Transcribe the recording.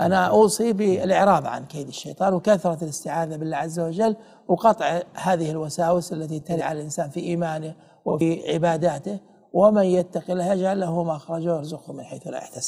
أنا أوصي بالإعراض عن كيد الشيطان وكثرة الاستعاذة بالله عز وجل وقطع هذه الوساوس التي تدعى على الإنسان في إيمانه وفي عباداته ومن يتق الله يجعل له مخرجا ويرزقه من حيث لا يحتسب